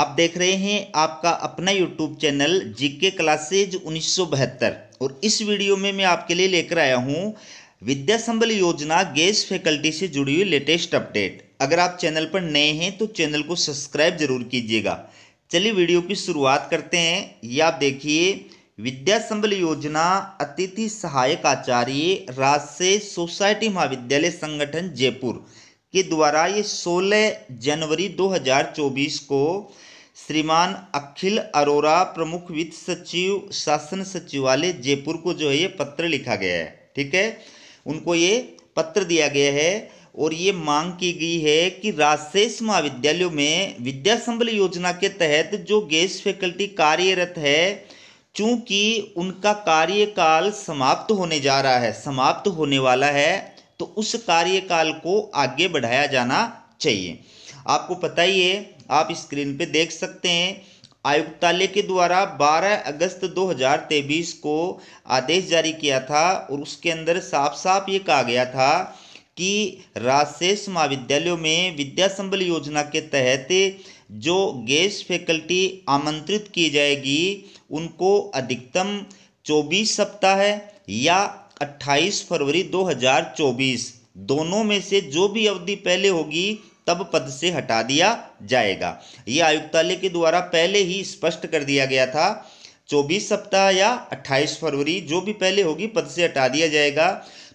आप देख रहे हैं आपका अपना यूट्यूब चैनल जीके क्लासेज उन्नीस और इस वीडियो में मैं आपके लिए लेकर आया हूँ विद्या संबल योजना गैस फैकल्टी से जुड़ी हुई लेटेस्ट अपडेट अगर आप चैनल पर नए हैं तो चैनल को सब्सक्राइब जरूर कीजिएगा चलिए वीडियो की शुरुआत करते हैं ये आप देखिए विद्या संबल योजना अतिथि सहायक आचार्य राजसे सोसाइटी महाविद्यालय संगठन जयपुर के द्वारा ये 16 जनवरी 2024 को श्रीमान अखिल अरोरा प्रमुख वित्त सचिव शासन सचिवालय जयपुर को जो है ये पत्र लिखा गया है ठीक है उनको ये पत्र दिया गया है और ये मांग की गई है कि राजशेष महाविद्यालयों में विद्या संबल योजना के तहत जो गैस फैकल्टी कार्यरत है चूंकि उनका कार्यकाल समाप्त होने जा रहा है समाप्त होने वाला है तो उस कार्यकाल को आगे बढ़ाया जाना चाहिए आपको पता ही है आप स्क्रीन पे देख सकते हैं आयुक्तालय के द्वारा 12 अगस्त 2023 को आदेश जारी किया था और उसके अंदर साफ साफ ये कहा गया था कि राजशेष महाविद्यालयों में विद्या संबल योजना के तहत जो गेस्ट फैकल्टी आमंत्रित की जाएगी उनको अधिकतम 24 सप्ताह या 28 फरवरी 2024 दोनों में से जो भी अवधि पहले होगी तब पद से हटा दिया जाएगा ये आयुक्तालय के द्वारा पहले ही स्पष्ट कर दिया गया था 24 सप्ताह या 28 फरवरी जो भी पहले होगी पद से हटा दिया जाएगा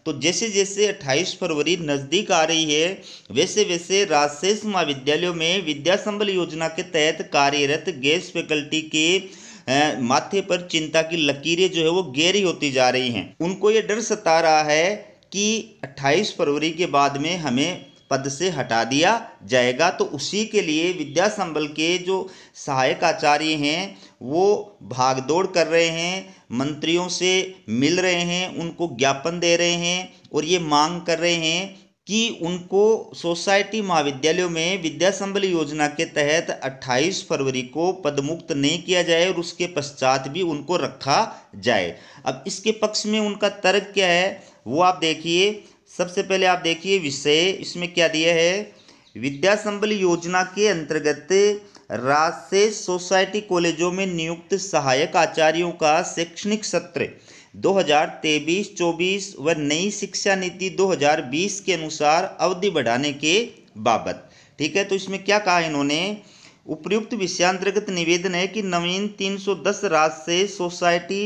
तो जैसे जैसे 28 फरवरी नज़दीक आ रही है वैसे वैसे राजशेष महाविद्यालयों में विद्या संबल योजना के तहत कार्यरत गैस फैकल्टी के माथे पर चिंता की लकीरें जो है वो गहरी होती जा रही हैं उनको ये डर सता रहा है कि 28 फरवरी के बाद में हमें पद से हटा दिया जाएगा तो उसी के लिए विद्या संबल के जो सहायक आचार्य हैं वो भागदौड़ कर रहे हैं मंत्रियों से मिल रहे हैं उनको ज्ञापन दे रहे हैं और ये मांग कर रहे हैं कि उनको सोसाइटी महाविद्यालयों में विद्या संबल योजना के तहत 28 फरवरी को पदमुक्त नहीं किया जाए और उसके पश्चात भी उनको रखा जाए अब इसके पक्ष में उनका तर्क क्या है वो आप देखिए सबसे पहले आप देखिए विषय इसमें क्या दिया है विद्या संबल योजना के अंतर्गत राज्य सोसाइटी कॉलेजों में नियुक्त सहायक आचार्यों का शैक्षणिक सत्र 2023-24 व नई शिक्षा नीति 2020 के अनुसार अवधि बढ़ाने के बाबत ठीक है तो इसमें क्या कहा इन्होंने उपयुक्त विषयांतर्गत निवेदन है कि नवीन 310 राज्य से सोसाइटी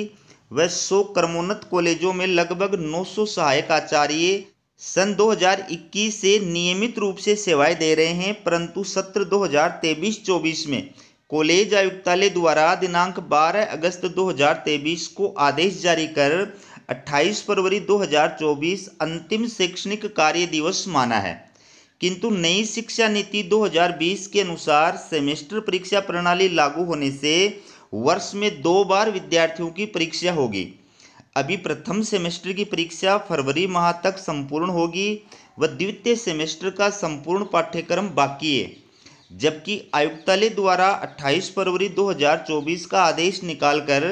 व सौ कर्मोन्नत कॉलेजों में लगभग 900 सहायक आचार्य सन 2021 से नियमित रूप से सेवाएं दे रहे हैं परंतु सत्र 2023-24 में कॉलेज आयुक्तालय द्वारा दिनांक 12 अगस्त 2023 को आदेश जारी कर 28 फरवरी 2024 अंतिम शैक्षणिक कार्य दिवस माना है किंतु नई शिक्षा नीति 2020 के अनुसार सेमेस्टर परीक्षा प्रणाली लागू होने से वर्ष में दो बार विद्यार्थियों की परीक्षा होगी अभी प्रथम सेमेस्टर की परीक्षा फरवरी माह तक संपूर्ण होगी व द्वितीय सेमेस्टर का संपूर्ण पाठ्यक्रम बाकी है जबकि आयुक्तालय द्वारा 28 फरवरी 2024 का आदेश निकालकर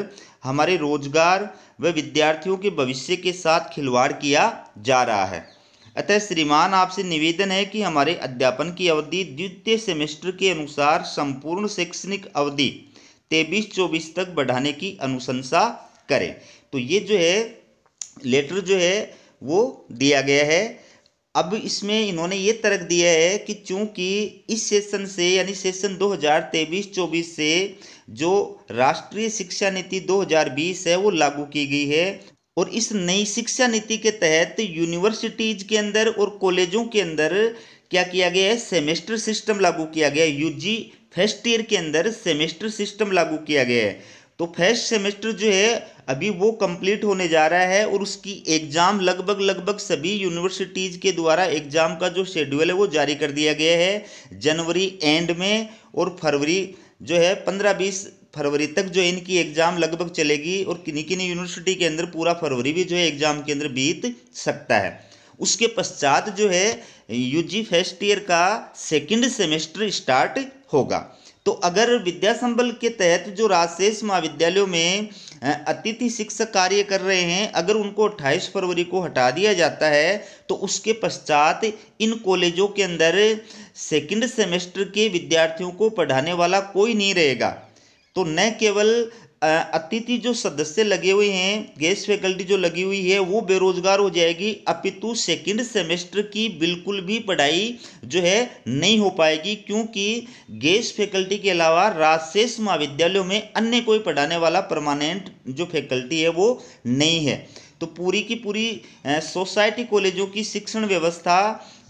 हमारे रोजगार व विद्यार्थियों के भविष्य के साथ खिलवाड़ किया जा रहा है अतः श्रीमान आपसे निवेदन है कि हमारे अध्यापन की अवधि द्वितीय सेमेस्टर के अनुसार संपूर्ण शैक्षणिक अवधि तेबीस चौबीस तक बढ़ाने की अनुशंसा करें तो ये जो है लेटर जो है वो दिया गया है अब इसमें इन्होंने ये तर्क दिया है कि चूंकि इस सेशन से यानी सेशन 2023-24 से जो राष्ट्रीय शिक्षा नीति 2020 है वो लागू की गई है और इस नई शिक्षा नीति के तहत यूनिवर्सिटीज के अंदर और कॉलेजों के अंदर क्या किया गया है सेमेस्टर सिस्टम लागू किया गया है यूजी फर्स्ट ईयर के अंदर सेमेस्टर सिस्टम लागू किया गया है तो फर्स्ट सेमेस्टर जो है अभी वो कंप्लीट होने जा रहा है और उसकी एग्ज़ाम लगभग लगभग सभी यूनिवर्सिटीज़ के द्वारा एग्ज़ाम का जो शेड्यूल है वो जारी कर दिया गया है जनवरी एंड में और फरवरी जो है पंद्रह बीस फरवरी तक जो इनकी एग्ज़ाम लगभग चलेगी और किन्नी किन्नी यूनिवर्सिटी के अंदर पूरा फरवरी भी जो है एग्ज़ाम के अंदर बीत सकता है उसके पश्चात जो है यूजी फर्स्ट ईयर का सेकंड सेमेस्टर स्टार्ट होगा तो अगर विद्या संबल के तहत जो राजशेष महाविद्यालयों में अतिथि शिक्षक कार्य कर रहे हैं अगर उनको 28 फरवरी को हटा दिया जाता है तो उसके पश्चात इन कॉलेजों के अंदर सेकंड सेमेस्टर के विद्यार्थियों को पढ़ाने वाला कोई नहीं रहेगा तो न केवल अतिथि जो सदस्य लगे हुए हैं गेस्ट फैकल्टी जो लगी हुई है वो बेरोजगार हो जाएगी अपितु सेकंड सेमेस्टर की बिल्कुल भी पढ़ाई जो है नहीं हो पाएगी क्योंकि गेस्ट फैकल्टी के अलावा राजशेष महाविद्यालयों में अन्य कोई पढ़ाने वाला परमानेंट जो फैकल्टी है वो नहीं है तो पूरी की पूरी सोसाइटी कॉलेजों की शिक्षण व्यवस्था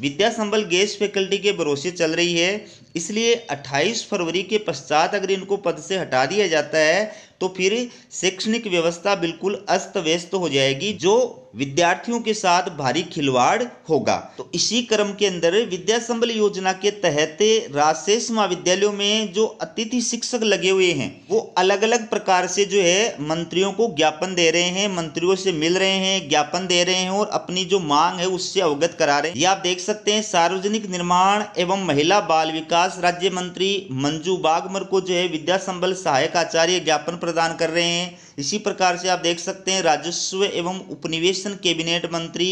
विद्या संबल गेस्ट फैकल्टी के भरोसे चल रही है इसलिए 28 फरवरी के पश्चात अगर इनको पद से हटा दिया जाता है तो फिर शैक्षणिक व्यवस्था बिल्कुल अस्त व्यस्त हो जाएगी जो विद्यार्थियों के साथ भारी खिलवाड़ होगा तो इसी क्रम के अंदर विद्या संबल योजना के तहत राशेष महाविद्यालयों में जो अतिथि शिक्षक लगे हुए हैं वो अलग अलग प्रकार से जो है मंत्रियों को ज्ञापन दे रहे हैं मंत्रियों से मिल रहे हैं ज्ञापन दे रहे हैं और अपनी जो मांग है उससे अवगत करा रहे हैं ये आप देख सकते हैं सार्वजनिक निर्माण एवं महिला बाल विकास राज्य मंत्री मंजू बागमर को जो है विद्या संबल सहायक आचार्य ज्ञापन प्रदान कर रहे हैं इसी प्रकार से आप देख सकते हैं राजस्व एवं उपनिवेशन कैबिनेट मंत्री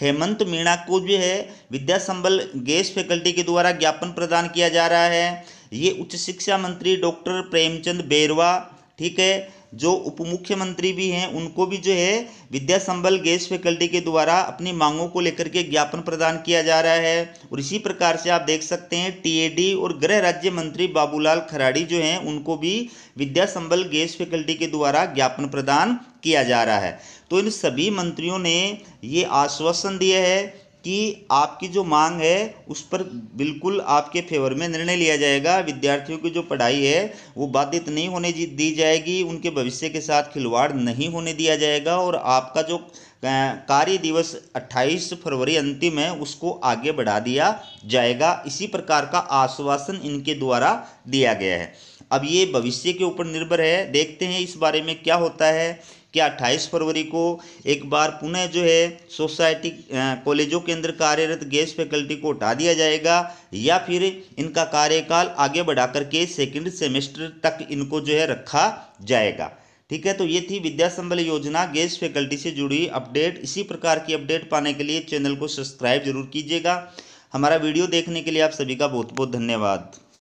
हेमंत मीणा को जो है विद्या संबल गैस फैकल्टी के द्वारा ज्ञापन प्रदान किया जा रहा है ये उच्च शिक्षा मंत्री डॉक्टर प्रेमचंद बेरवा ठीक है जो उप मुख्यमंत्री भी हैं उनको भी जो है विद्या संबल गेस्ट फैकल्टी के द्वारा अपनी मांगों को लेकर के ज्ञापन प्रदान किया जा रहा है और इसी प्रकार से आप देख सकते हैं टीएडी और गृह राज्य मंत्री बाबूलाल खराड़ी जो हैं उनको भी विद्या संबल गेस्ट फैकल्टी के द्वारा ज्ञापन प्रदान किया जा रहा है तो इन सभी मंत्रियों ने ये आश्वासन दिया है कि आपकी जो मांग है उस पर बिल्कुल आपके फेवर में निर्णय लिया जाएगा विद्यार्थियों की जो पढ़ाई है वो बाधित नहीं होने दी जाएगी उनके भविष्य के साथ खिलवाड़ नहीं होने दिया जाएगा और आपका जो कार्य दिवस 28 फरवरी अंतिम है उसको आगे बढ़ा दिया जाएगा इसी प्रकार का आश्वासन इनके द्वारा दिया गया है अब ये भविष्य के ऊपर निर्भर है देखते हैं इस बारे में क्या होता है कि 28 फरवरी को एक बार पुनः जो है सोसाइटी कॉलेजों के अंदर कार्यरत गैस फैकल्टी को हटा दिया जाएगा या फिर इनका कार्यकाल आगे बढ़ा करके सेकेंड सेमेस्टर तक इनको जो है रखा जाएगा ठीक है तो ये थी विद्या संबल योजना गैस फैकल्टी से जुड़ी अपडेट इसी प्रकार की अपडेट पाने के लिए चैनल को सब्सक्राइब जरूर कीजिएगा हमारा वीडियो देखने के लिए आप सभी का बहुत बहुत धन्यवाद